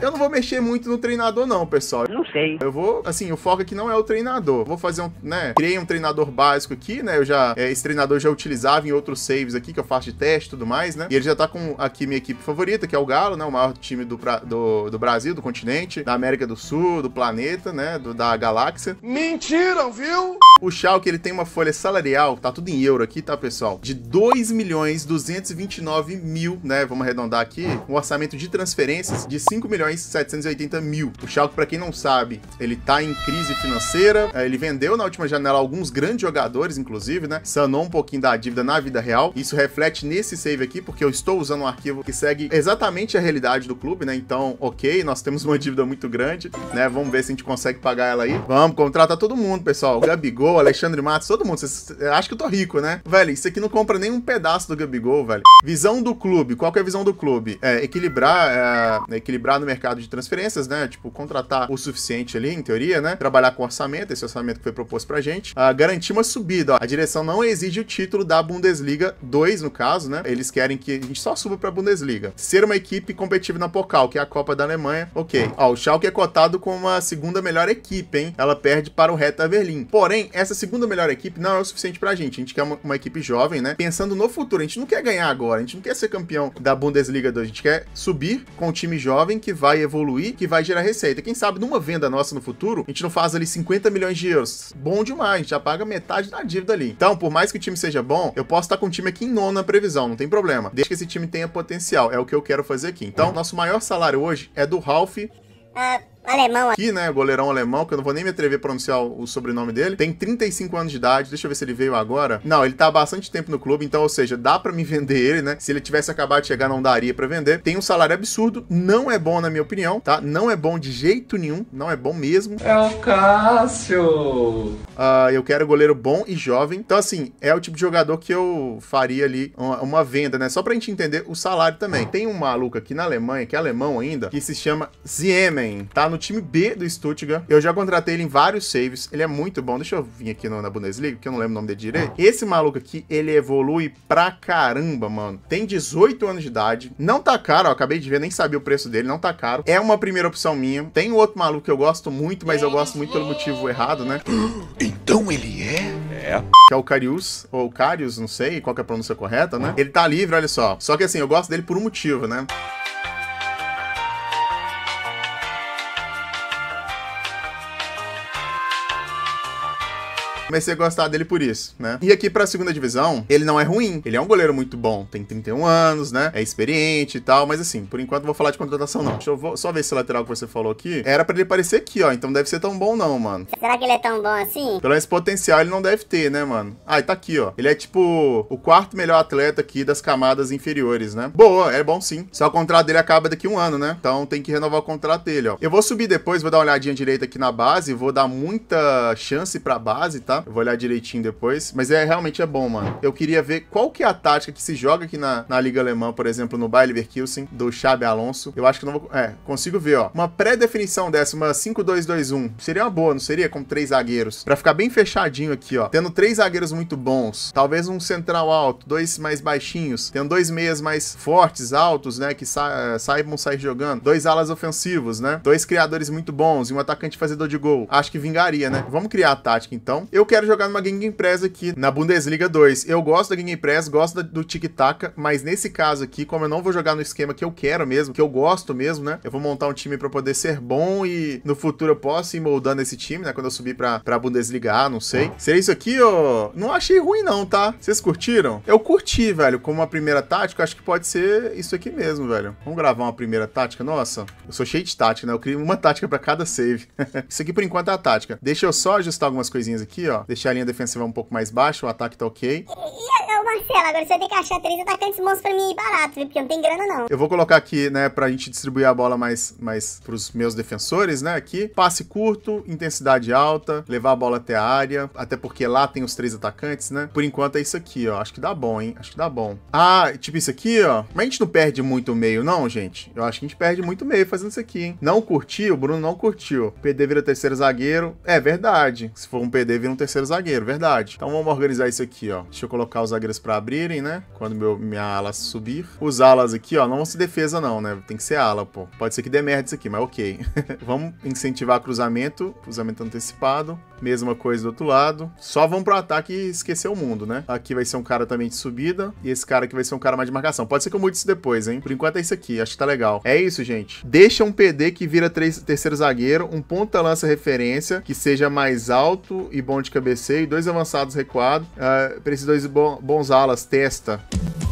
Eu não vou mexer muito no treinador, não, pessoal. Não sei. Eu vou, assim, o foco aqui não é o treinador. Vou fazer um, né? Criei um treinador básico aqui, né? Eu já. É, esse treinador eu já utilizava em outros saves aqui, que eu faço de teste e tudo mais, né? E ele já tá com aqui minha equipe favorita, que é o Galo, né? O maior time do, pra, do, do Brasil, do continente, da América do Sul, do planeta, né? Do, da galáxia. Mentiram, viu? O que ele tem uma folha salarial, tá tudo em euro aqui, tá, pessoal? De 2 milhões 229 mil, né? Vamos arredondar aqui. Um orçamento de transferências de 5 milhões milhões 780 mil. O Schalke, para quem não sabe, ele tá em crise financeira, é, ele vendeu na última janela alguns grandes jogadores, inclusive, né? Sanou um pouquinho da dívida na vida real. Isso reflete nesse save aqui, porque eu estou usando um arquivo que segue exatamente a realidade do clube, né? Então, ok, nós temos uma dívida muito grande, né? Vamos ver se a gente consegue pagar ela aí. Vamos contratar todo mundo, pessoal. Gabigol, Alexandre Matos, todo mundo. Acho que eu tô rico, né? Velho, isso aqui não compra nem um pedaço do Gabigol, velho. Visão do clube. Qual que é a visão do clube? É equilibrar, é, equilibrar no mercado mercado de transferências, né? Tipo, contratar o suficiente ali, em teoria, né? Trabalhar com orçamento, esse orçamento que foi proposto pra gente. Uh, garantir uma subida, ó. A direção não exige o título da Bundesliga 2, no caso, né? Eles querem que a gente só suba pra Bundesliga. Ser uma equipe competitiva na Pokal, que é a Copa da Alemanha, ok. Ó, o Schalke é cotado como a segunda melhor equipe, hein? Ela perde para o Hertha Berlim. Porém, essa segunda melhor equipe não é o suficiente pra gente. A gente quer uma, uma equipe jovem, né? Pensando no futuro, a gente não quer ganhar agora, a gente não quer ser campeão da Bundesliga 2, a gente quer subir com um time jovem que vai vai evoluir, que vai gerar receita. Quem sabe numa venda nossa no futuro, a gente não faz ali 50 milhões de euros. Bom demais, já paga metade da dívida ali. Então, por mais que o time seja bom, eu posso estar com o time aqui em nono na previsão, não tem problema. Desde que esse time tenha potencial, é o que eu quero fazer aqui. Então, nosso maior salário hoje é do Ralph. Ah alemão aqui, né? Goleirão alemão, que eu não vou nem me atrever a pronunciar o sobrenome dele. Tem 35 anos de idade, deixa eu ver se ele veio agora. Não, ele tá há bastante tempo no clube, então, ou seja, dá para me vender ele, né? Se ele tivesse acabado de chegar, não daria para vender. Tem um salário absurdo, não é bom, na minha opinião, tá? Não é bom de jeito nenhum, não é bom mesmo. É o Cássio! Uh, eu quero goleiro bom e jovem. Então, assim, é o tipo de jogador que eu faria ali uma, uma venda, né? Só pra gente entender o salário também. Tem um maluco aqui na Alemanha, que é alemão ainda, que se chama Ziemen. Tá no no time B do Stuttgart. Eu já contratei ele em vários saves. Ele é muito bom. Deixa eu vir aqui na Bundesliga, que eu não lembro o nome dele direito. Ah. Esse maluco aqui, ele evolui pra caramba, mano. Tem 18 anos de idade. Não tá caro, ó. Acabei de ver, nem sabia o preço dele. Não tá caro. É uma primeira opção minha. Tem outro maluco que eu gosto muito, mas eu gosto muito pelo motivo errado, né? Então ele é? É. Que é o Carius, ou Carius, não sei qual é a pronúncia correta, né? Ah. Ele tá livre, olha só. Só que assim, eu gosto dele por um motivo, né? Comecei a gostar dele por isso, né? E aqui pra segunda divisão, ele não é ruim. Ele é um goleiro muito bom. Tem 31 anos, né? É experiente e tal. Mas assim, por enquanto não vou falar de contratação, não. Deixa eu só ver esse lateral que você falou aqui. Era pra ele parecer aqui, ó. Então deve ser tão bom, não, mano. Será que ele é tão bom assim? Pelo menos potencial ele não deve ter, né, mano? Ah, e tá aqui, ó. Ele é tipo o quarto melhor atleta aqui das camadas inferiores, né? Boa, é bom sim. Só o contrato dele acaba daqui um ano, né? Então tem que renovar o contrato dele, ó. Eu vou subir depois, vou dar uma olhadinha direita aqui na base, vou dar muita chance pra base, tá? tá? Eu vou olhar direitinho depois. Mas é realmente é bom, mano. Eu queria ver qual que é a tática que se joga aqui na, na Liga Alemã, por exemplo, no Bayer Leverkusen, do Xabi Alonso. Eu acho que não vou... É, consigo ver, ó. Uma pré-definição dessa, uma 5-2-2-1. Seria uma boa, não seria? Com três zagueiros. Pra ficar bem fechadinho aqui, ó. Tendo três zagueiros muito bons. Talvez um central alto, dois mais baixinhos. Tendo dois meias mais fortes, altos, né? Que sa eh, saibam sair jogando. Dois alas ofensivos, né? Dois criadores muito bons e um atacante fazedor de gol. Acho que vingaria, né? Vamos criar a tática, então. Eu quero jogar numa Gang empresa aqui, na Bundesliga 2. Eu gosto da Gang empresa, gosto do Tic Tac, mas nesse caso aqui, como eu não vou jogar no esquema que eu quero mesmo, que eu gosto mesmo, né? Eu vou montar um time para poder ser bom e no futuro eu posso ir moldando esse time, né? Quando eu subir pra, pra Bundesliga A, não sei. Seria isso aqui, ó. Não achei ruim, não, tá? Vocês curtiram? Eu curti, velho. Como a primeira tática, acho que pode ser isso aqui mesmo, velho. Vamos gravar uma primeira tática? Nossa, eu sou cheio de tática, né? Eu crio uma tática para cada save. isso aqui, por enquanto, é a tática. Deixa eu só ajustar algumas coisinhas aqui, ó ó. Deixar a linha defensiva um pouco mais baixa, o ataque tá ok. E, Marcelo, agora você vai ter que achar três atacantes monstros pra mim barato, viu? Porque eu não tem grana, não. Eu vou colocar aqui, né, pra gente distribuir a bola mais, mais pros meus defensores, né, aqui. Passe curto, intensidade alta, levar a bola até a área, até porque lá tem os três atacantes, né? Por enquanto é isso aqui, ó. Acho que dá bom, hein? Acho que dá bom. Ah, tipo isso aqui, ó. Mas a gente não perde muito meio, não, gente? Eu acho que a gente perde muito meio fazendo isso aqui, hein? Não curtiu? O Bruno não curtiu. PD vira terceiro zagueiro. É verdade. Se for um PD, vira um terceiro terceiro zagueiro, verdade. Então vamos organizar isso aqui, ó. Deixa eu colocar os zagueiros para abrirem, né? Quando meu, minha ala subir. Os alas aqui, ó, não vão ser defesa não, né? Tem que ser ala, pô. Pode ser que dê merda isso aqui, mas ok. vamos incentivar cruzamento, cruzamento antecipado. Mesma coisa do outro lado. Só vão pro ataque e esquecer o mundo, né? Aqui vai ser um cara também de subida. E esse cara aqui vai ser um cara mais de marcação. Pode ser que eu mude isso depois, hein? Por enquanto é isso aqui. Acho que tá legal. É isso, gente. Deixa um PD que vira três, terceiro zagueiro, um ponta-lança referência, que seja mais alto e bom de cabeceio e dois avançados recuado. Uh, pra esses dois bons alas, testa.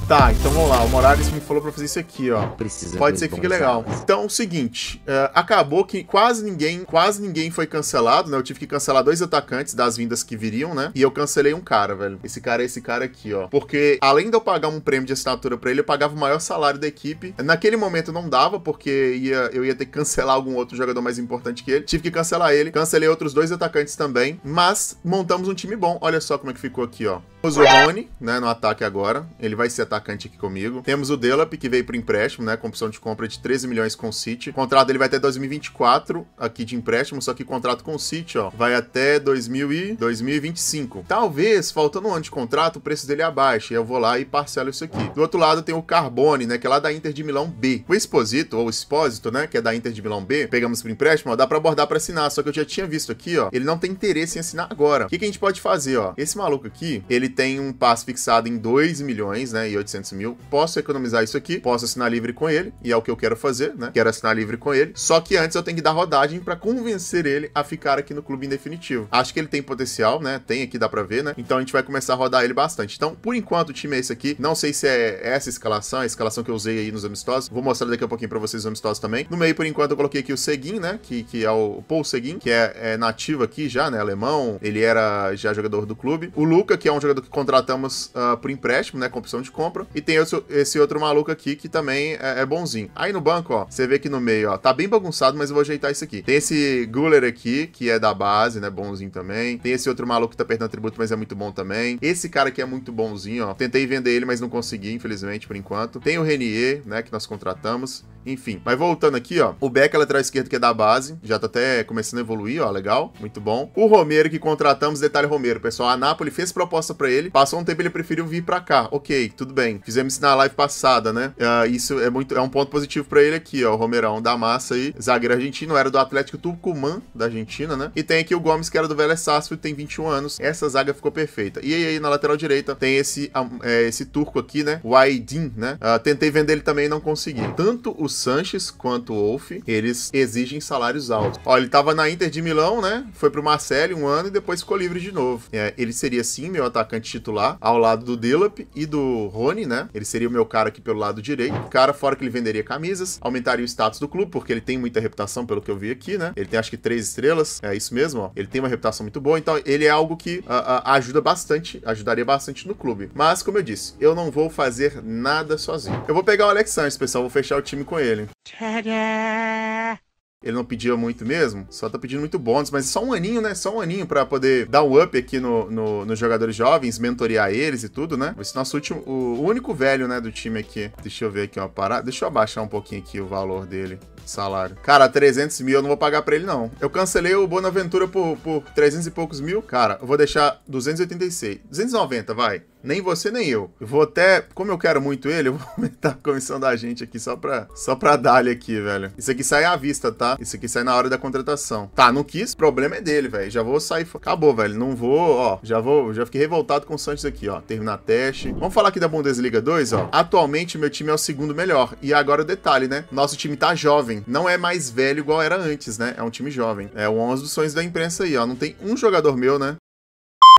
Tá, então vamos lá. O Morales me falou pra fazer isso aqui, ó. Precisa Pode ser que fique legal. Então, o seguinte. Uh, acabou que quase ninguém quase ninguém foi cancelado, né? Eu tive que cancelar dois atacantes das vindas que viriam, né? E eu cancelei um cara, velho. Esse cara é esse cara aqui, ó. Porque, além de eu pagar um prêmio de assinatura pra ele, eu pagava o maior salário da equipe. Naquele momento não dava, porque ia, eu ia ter que cancelar algum outro jogador mais importante que ele. Tive que cancelar ele. Cancelei outros dois atacantes também. Mas montamos um time bom. Olha só como é que ficou aqui, ó. Temos o Rony, né, no ataque agora. Ele vai ser atacante aqui comigo. Temos o Delap, que veio pro empréstimo, né, com opção de compra de 13 milhões com o City. O contrato ele vai até 2024 aqui de empréstimo, só que o contrato com o City, ó, vai até 2000 e 2025. Talvez, faltando um ano de contrato, o preço dele é abaixe. Eu vou lá e parcelo isso aqui. Do outro lado tem o Carbone, né, que é lá da Inter de Milão B. O Exposito, ou Expósito, né, que é da Inter de Milão B, pegamos pro empréstimo, ó, dá pra abordar pra assinar, só que eu já tinha visto aqui, ó, ele não tem interesse em assinar agora agora, o que, que, a gente pode fazer, ó? Esse maluco aqui, ele tem um passe fixado em 2 milhões, né, e 800 mil. Posso economizar isso aqui, posso assinar livre com ele, e é o que eu quero fazer, né? Quero assinar livre com ele. Só que antes eu tenho que dar rodagem para convencer ele a ficar aqui no clube definitivo. Acho que ele tem potencial, né? Tem aqui, dá pra ver, né? Então a gente vai começar a rodar ele bastante. Então, por enquanto, o time é esse aqui. Não sei se é essa escalação, a escalação que eu usei aí nos amistosos. Vou mostrar daqui a pouquinho pra vocês os amistosos também. No meio, por enquanto, eu coloquei aqui o Seguin, né? Que, que é o Paul Seguin, que é, é nativo aqui já, né? Alemão. Ele era já jogador do clube. O Luca, que é um jogador que contratamos uh, por empréstimo, né? Com opção de compra. E tem esse, esse outro maluco aqui que também é, é, bonzinho. Aí no banco, ó, você vê aqui no meio, ó, tá bem bagunçado, mas eu vou ajeitar isso aqui. Tem esse Guller aqui, que é da base, né? Bonzinho também. Tem esse outro maluco que tá perdendo atributo, mas é muito bom também. Esse cara aqui é muito bonzinho, ó. Tentei vender ele, mas não consegui, infelizmente, por enquanto. Tem o Renier, né? Que nós contratamos. Enfim. Mas voltando aqui, ó. O Beck lateral esquerdo que é da base. Já tá até começando a evoluir, ó. Legal. Muito bom. O Romero que contratou Tratamos detalhe Romero, pessoal. A Napoli fez proposta para ele, passou um tempo ele preferiu vir para cá. Ok, tudo bem. Fizemos isso na live passada, né? Uh, isso é muito é um ponto positivo para ele aqui, ó. O Romerão da massa aí. Zagueiro argentino, era do Atlético Tucumã, da Argentina, né? E tem aqui o Gomes, que era do Vélez Sarsfield, tem 21 anos. Essa zaga ficou perfeita. E aí, na lateral direita, tem esse, é, esse turco aqui, né? O Aydin, né? Uh, tentei vender ele também e não consegui. Tanto o Sanches quanto o Wolf eles exigem salários altos. Ó, ele tava na Inter de Milão, né? Foi pro Marseille um ano e depois ficou livre de novo. É, ele seria sim meu atacante titular, ao lado do Dillap e do Rony, né? Ele seria o meu cara aqui pelo lado direito. Cara, fora que ele venderia camisas, aumentaria o status do clube, porque ele tem muita reputação, pelo que eu vi aqui, né? Ele tem acho que três estrelas, é isso mesmo, ó. Ele tem uma reputação muito boa, então ele é algo que ah, ah, ajuda bastante, ajudaria bastante no clube. Mas, como eu disse, eu não vou fazer nada sozinho. Eu vou pegar o Alex Sanches, pessoal, vou fechar o time com ele. Tadá! ele não pedia muito mesmo, só tá pedindo muito bônus, mas só um aninho, né? Só um aninho para poder dar um up aqui no, no, nos jogadores jovens, mentorear eles e tudo, né? Esse nosso último, o único velho, né, do time aqui. Deixa eu ver aqui uma parada. Deixa eu abaixar um pouquinho aqui o valor dele salário. Cara, 300 mil eu não vou pagar pra ele, não. Eu cancelei o Bonaventura por, por 300 e poucos mil. Cara, eu vou deixar 286. 290, vai nem você nem eu. Eu vou até, como eu quero muito ele, eu vou aumentar a comissão da gente aqui só pra, só pra dar aqui, velho. Isso aqui sai à vista, tá? Isso aqui sai na hora da contratação. Tá, não quis, problema é dele, velho. Já vou sair. Acabou, velho. Não vou, ó. Já vou, já fiquei revoltado com o Santos aqui, ó. Terminar teste. Vamos falar aqui da Bundesliga 2, ó. Atualmente meu time é o segundo melhor. E agora o detalhe, né? Nosso time tá jovem. Não é mais velho igual era antes, né? É um time jovem. É o 11 dos sonhos da imprensa aí, ó. Não tem um jogador meu, né?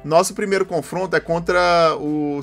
Nosso primeiro confronto é contra o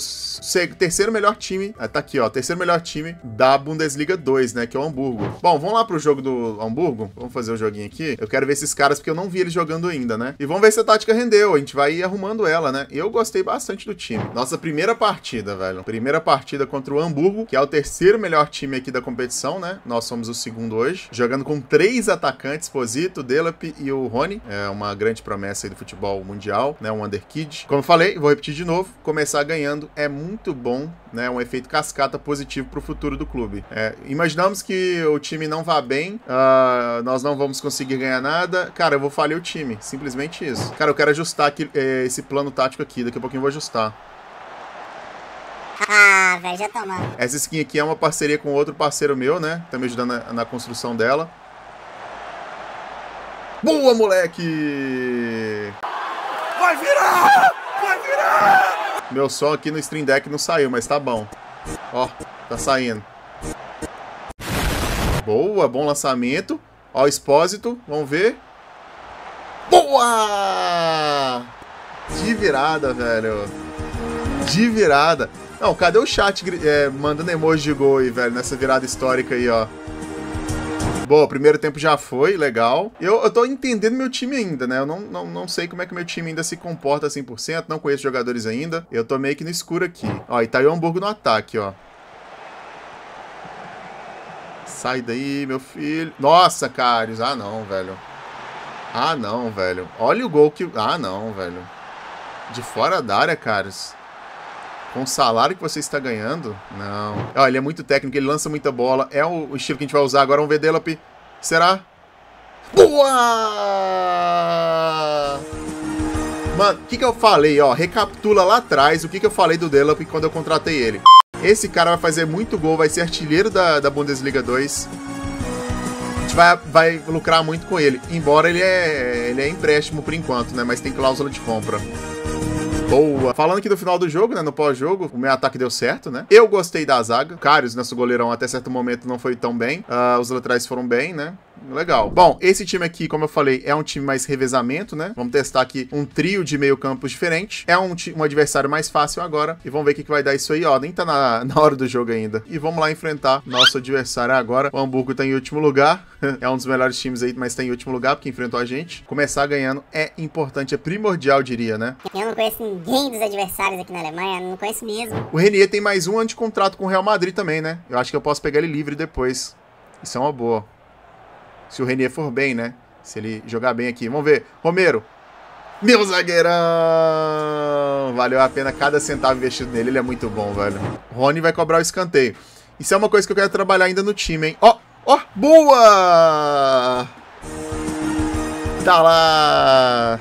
terceiro melhor time. Ah, tá aqui, ó. Terceiro melhor time da Bundesliga 2, né? Que é o Hamburgo. Bom, vamos lá pro jogo do Hamburgo. Vamos fazer o um joguinho aqui. Eu quero ver esses caras, porque eu não vi eles jogando ainda, né? E vamos ver se a tática rendeu. A gente vai arrumando ela, né? Eu gostei bastante do time. Nossa primeira partida, velho. Primeira partida contra o Hamburgo, que é o terceiro melhor time aqui da competição, né? Nós somos o segundo hoje. Jogando com três atacantes, Posito, Delap e o Rony. É uma grande promessa aí do futebol mundial, né? Um underkid. Como eu falei, vou repetir de novo, começar ganhando é muito bom, né? Um efeito cascata positivo para o futuro do clube. É, imaginamos que o time não vá bem, uh, nós não vamos conseguir ganhar nada. Cara, eu vou falhar o time, simplesmente isso. Cara, eu quero ajustar aqui, eh, esse plano tático aqui, daqui a pouquinho eu vou ajustar. Ah, velho, já tomando. Tá Essa skin aqui é uma parceria com outro parceiro meu, né? Tá me ajudando na, na construção dela. Boa, moleque! Vai virar! Vai virar! Meu som aqui no Stream Deck não saiu, mas tá bom. Ó, tá saindo. Boa, bom lançamento. Ó, expósito, vamos ver. Boa! De virada, velho. De virada. Não, cadê o chat é, mandando emoji de gol aí, velho, nessa virada histórica aí, ó. Bom, primeiro tempo já foi, legal. Eu, eu tô entendendo meu time ainda, né? Eu não, não, não sei como é que meu time ainda se comporta 100%, não conheço jogadores ainda. Eu tô meio que no escuro aqui. Ó, e tá o Hamburgo no ataque, ó. Sai daí, meu filho. Nossa, Carlos. Ah, não, velho. Ah, não, velho. Olha o gol que... Ah, não, velho. De fora da área, Carlos com o salário que você está ganhando, não. Ó, ah, ele é muito técnico, ele lança muita bola. É o estilo que a gente vai usar agora, um Vedelop. Será? Boa! Mano, o que, que eu falei, ó? Recapitula lá atrás o que, que eu falei do Delop quando eu contratei ele. Esse cara vai fazer muito gol, vai ser artilheiro da, da Bundesliga 2. A gente vai, vai lucrar muito com ele. Embora ele é, ele é empréstimo por enquanto, né? Mas tem cláusula de compra. Boa. Falando aqui do final do jogo, né? No pós-jogo, o meu ataque deu certo, né? Eu gostei da zaga. Carius, nosso goleirão, até certo momento não foi tão bem. Uh, os laterais foram bem, né? Legal. Bom, esse time aqui, como eu falei, é um time mais revezamento, né? Vamos testar aqui um trio de meio campos diferente. É um, um adversário mais fácil agora. E vamos ver o que, que vai dar isso aí, ó. Nem tá na, na hora do jogo ainda. E vamos lá enfrentar nosso adversário agora. O Hamburgo tá em último lugar. é um dos melhores times aí, mas tá em último lugar porque enfrentou a gente. Começar ganhando é importante, é primordial, diria, né? Eu não conheço ninguém dos adversários aqui na Alemanha. Não conheço mesmo. O Renier tem mais um contrato com o Real Madrid também, né? Eu acho que eu posso pegar ele livre depois. Isso é uma boa. Se o Renier for bem, né? Se ele jogar bem aqui. Vamos ver. Romero. Meu zagueirão! Valeu a pena cada centavo investido nele. Ele é muito bom, velho. Rony vai cobrar o escanteio. Isso é uma coisa que eu quero trabalhar ainda no time, hein? Ó, ó, boa! Tá lá!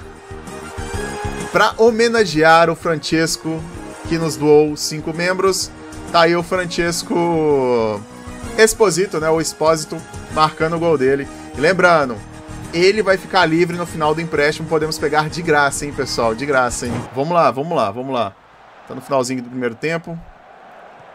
Pra homenagear o Francesco, que nos doou cinco membros, tá aí o Francesco Exposito, né? O Exposito marcando o gol dele. E lembrando, ele vai ficar livre no final do empréstimo, podemos pegar de graça, hein, pessoal? De graça, hein? Vamos lá, vamos lá, vamos lá. Tá no finalzinho do primeiro tempo.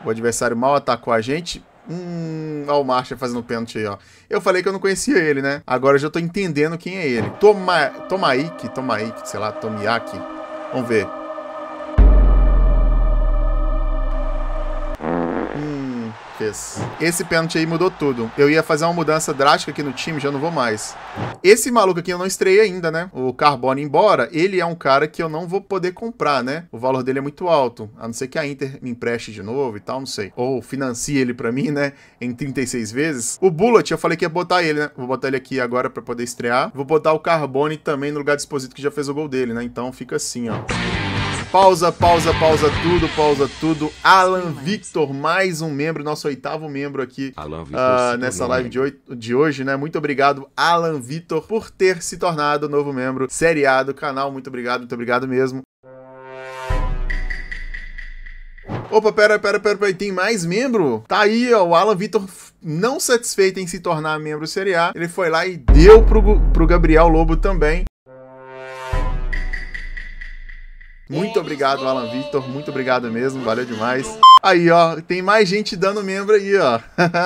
O adversário mal atacou a gente. Hum, ó o Marcha fazendo pênalti aí, ó. Eu falei que eu não conhecia ele, né? Agora eu já tô entendendo quem é ele. Toma, Tomaiki, Tomaiki, sei lá, Tomiaki. Vamos ver. fez. Esse pênalti aí mudou tudo. Eu ia fazer uma mudança drástica aqui no time, já não vou mais. Esse maluco aqui eu não estreiei ainda, né? O Carbone embora, ele é um cara que eu não vou poder comprar, né? O valor dele é muito alto, a não ser que a Inter me empreste de novo e tal, não sei. Ou financie ele para mim, né? Em 36 vezes. O Bullet, eu falei que ia botar ele, né? Vou botar ele aqui agora para poder estrear. Vou botar o Carbone também no lugar do Exposito que já fez o gol dele, né? Então fica assim, ó. Pausa, pausa, pausa tudo, pausa tudo. Alan é Victor, mais um membro, nosso oitavo membro aqui Alan Victor, uh, nessa live de, oito, de, hoje, né? Muito obrigado, Alan Victor, por ter se tornado novo membro seriado do canal. Muito obrigado, muito obrigado mesmo. Opa, pera, pera, pera, pera, tem mais membro? Tá aí, ó, o Alan Vitor, não satisfeito em se tornar membro Série A, ele foi lá e deu pro, pro Gabriel Lobo também. Muito é, obrigado, Alan Victor. Muito obrigado mesmo. Valeu demais. Aí, ó, tem mais gente dando membro aí, ó.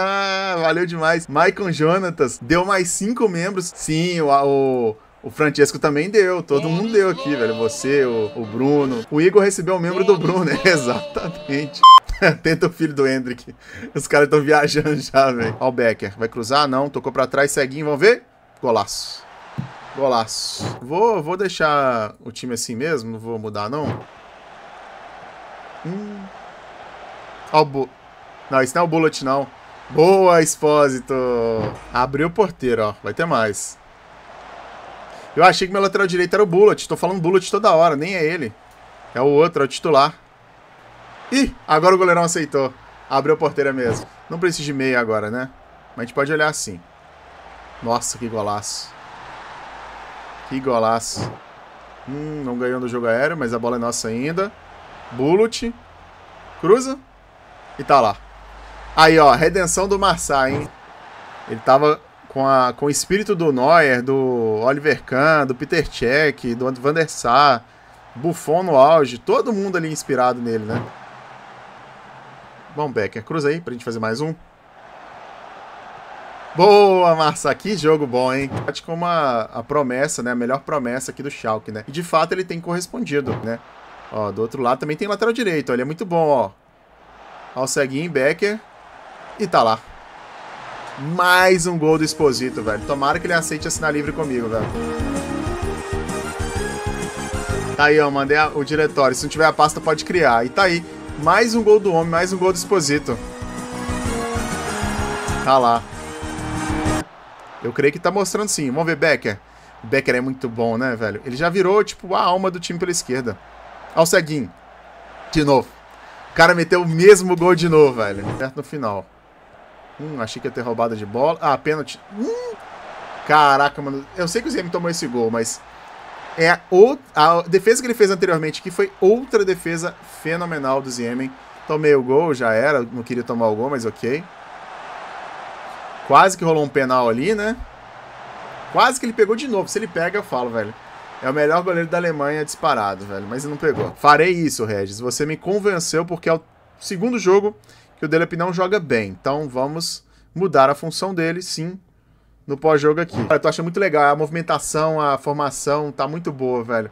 Valeu demais. Maicon Jonatas deu mais cinco membros. Sim, o, o, o Francesco também deu. Todo mundo deu aqui, velho. Você, o, o Bruno. O Igor recebeu o membro do Bruno, né? Exatamente. Tenta o filho do Hendrick. Os caras estão viajando já, velho. Ó, o Becker. Vai cruzar? Não. Tocou pra trás, ceguinho. Vamos ver? Golaço. Golaço. Vou, vou deixar o time assim mesmo, não vou mudar não. Hum. Ó, Não, isso não é o bullet não. Boa, Expósito! Abriu o porteiro, ó. Vai ter mais. Eu achei que meu lateral direito era o Bullet. Tô falando Bullet toda hora, nem é ele. É o outro, é o titular. Ih, agora o goleirão aceitou. Abriu a porteira é mesmo. Não precisa de meia agora, né? Mas a gente pode olhar assim. Nossa, que golaço. Que golaço. Hum, não ganhou no jogo aéreo, mas a bola é nossa ainda. Bullet. Cruza. E tá lá. Aí, ó, redenção do Marçá, hein? Ele tava com, a, com o espírito do Neuer, do Oliver Kahn, do Peter Cech, do Van der Sar, Buffon no auge, todo mundo ali inspirado nele, né? Bom, Becker, cruza aí pra gente fazer mais um. Boa, Marça, que jogo bom, hein? Acho como a, a promessa, né? A melhor promessa aqui do Schalke, né? E de fato ele tem correspondido, né? Ó, do outro lado também tem lateral direito, ó, ele é muito bom, ó. Ao ceguinho, Becker. E tá lá. Mais um gol do Exposito, velho. Tomara que ele aceite assinar livre comigo, velho. Tá aí, ó, mandei a, o diretório. Se não tiver a pasta, pode criar. E tá aí. Mais um gol do homem, mais um gol do Exposito. Tá lá. Eu creio que tá mostrando sim. Vamos ver Becker. Becker é muito bom, né, velho? Ele já virou, tipo, a alma do time pela esquerda. Olha o ceguinho. De novo. O cara meteu o mesmo gol de novo, velho. Perto no final. Hum, achei que ia ter roubada de bola. Ah, pênalti. Hum. Caraca, mano. Eu sei que o Zeme tomou esse gol, mas... É a, outra, a defesa que ele fez anteriormente que foi outra defesa fenomenal do Ziemen. Tomei o gol, já era. Não queria tomar o gol, mas ok. Quase que rolou um penal ali, né? Quase que ele pegou de novo. Se ele pega, eu falo, velho. É o melhor goleiro da Alemanha disparado, velho. Mas ele não pegou. Farei isso, Regis. Você me convenceu porque é o segundo jogo que o Delep não joga bem. Então vamos mudar a função dele, sim, no pós-jogo aqui. Cara, tu acha muito legal. A movimentação, a formação tá muito boa, velho.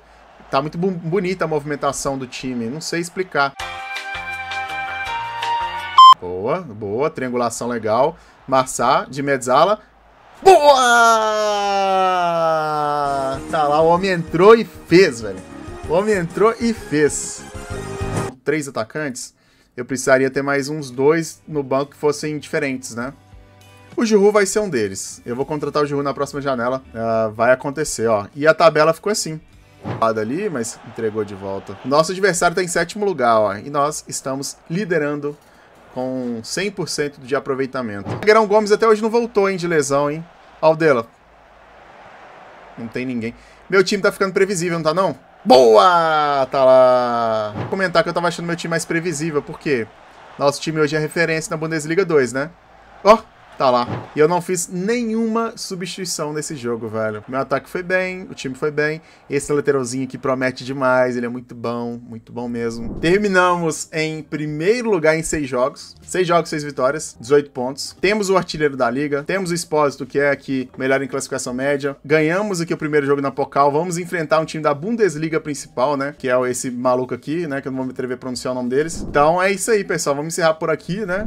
Tá muito bonita a movimentação do time. Não sei explicar. Boa, boa. Triangulação legal. Marçá de Metzala. Boa! Tá lá, o homem entrou e fez, velho. O homem entrou e fez. Três atacantes. Eu precisaria ter mais uns dois no banco que fossem diferentes, né? O Giroud vai ser um deles. Eu vou contratar o Giroud na próxima janela. Uh, vai acontecer, ó. E a tabela ficou assim. Ali, mas entregou de volta. Nosso adversário está em sétimo lugar, ó. E nós estamos liderando com 100% de aproveitamento. O Guerão Gomes até hoje não voltou, hein, de lesão, hein? dela. Não tem ninguém. Meu time tá ficando previsível, não tá não? Boa! Tá lá. Vou comentar que eu tava achando meu time mais previsível, porque nosso time hoje é referência na Bundesliga 2, né? Ó, oh, Tá lá. E eu não fiz nenhuma substituição nesse jogo, velho. Meu ataque foi bem, o time foi bem. Esse lateralzinho aqui promete demais, ele é muito bom, muito bom mesmo. Terminamos em primeiro lugar em seis jogos. Seis jogos, seis vitórias, 18 pontos. Temos o artilheiro da liga, temos o expósito que é aqui melhor em classificação média. Ganhamos aqui o primeiro jogo na Pocal. Vamos enfrentar um time da Bundesliga principal, né? Que é esse maluco aqui, né? Que eu não vou me atrever a pronunciar o nome deles. Então é isso aí, pessoal. Vamos encerrar por aqui, né?